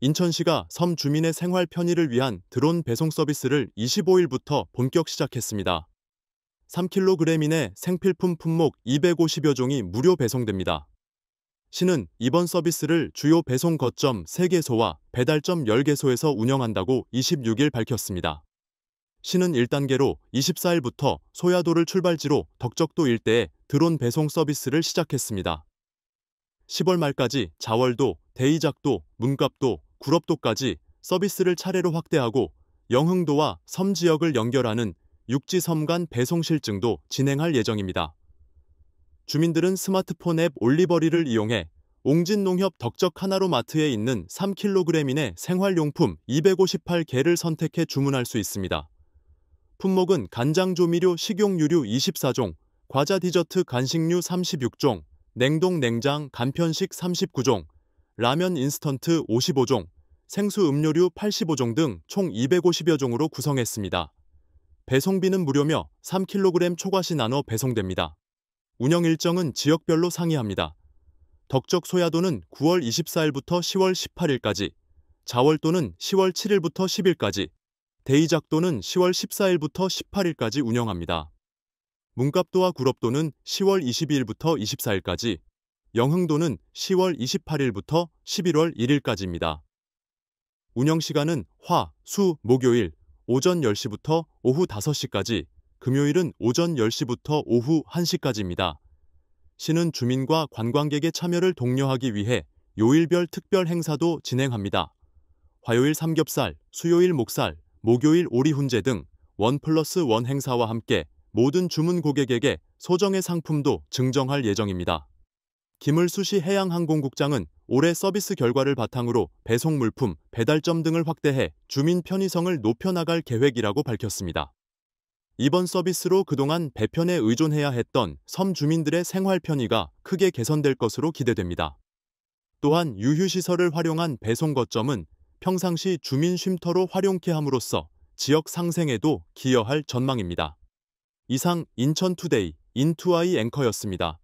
인천시가 섬 주민의 생활 편의를 위한 드론 배송 서비스를 25일부터 본격 시작했습니다. 3kg 이내 생필품 품목 250여 종이 무료 배송됩니다. 시는 이번 서비스를 주요 배송 거점 3개소와 배달점 10개소에서 운영한다고 26일 밝혔습니다. 시는 1단계로 24일부터 소야도를 출발지로 덕적도 일대에 드론 배송 서비스를 시작했습니다. 10월 말까지 자월도, 대이작도, 문갑도, 구럽도까지 서비스를 차례로 확대하고 영흥도와 섬 지역을 연결하는 육지섬 간 배송 실증도 진행할 예정입니다. 주민들은 스마트폰 앱 올리버리를 이용해 옹진농협 덕적 하나로마트에 있는 3kg인의 생활용품 258개를 선택해 주문할 수 있습니다. 품목은 간장 조미료 식용유류 24종, 과자 디저트 간식류 36종, 냉동 냉장 간편식 39종, 라면 인스턴트 55종, 생수 음료류 85종 등 총 250여 종으로 구성했습니다. 배송비는 무료며 3kg 초과시 나눠 배송됩니다. 운영 일정은 지역별로 상이합니다. 덕적 소야도는 9월 24일부터 10월 18일까지, 자월도는 10월 7일부터 10일까지, 대이작도는 10월 14일부터 18일까지 운영합니다. 문갑도와 구럽도는 10월 22일부터 24일까지, 영흥도는 10월 28일부터 11월 1일까지입니다. 운영시간은 화, 수, 목요일 오전 10시부터 오후 5시까지, 금요일은 오전 10시부터 오후 1시까지입니다. 시는 주민과 관광객의 참여를 독려하기 위해 요일별 특별 행사도 진행합니다. 화요일 삼겹살, 수요일 목살, 목요일 오리훈제 등원 플러스 원 행사와 함께 모든 주문 고객에게 소정의 상품도 증정할 예정입니다. 김을수 시 해양항공국장은 올해 서비스 결과를 바탕으로 배송 물품, 배달점 등을 확대해 주민 편의성을 높여나갈 계획이라고 밝혔습니다. 이번 서비스로 그동안 배편에 의존해야 했던 섬 주민들의 생활 편의가 크게 개선될 것으로 기대됩니다. 또한 유휴시설을 활용한 배송 거점은 평상시 주민 쉼터로 활용케 함으로써 지역 상생에도 기여할 전망입니다. 이상 인천투데이 인투아이 앵커였습니다.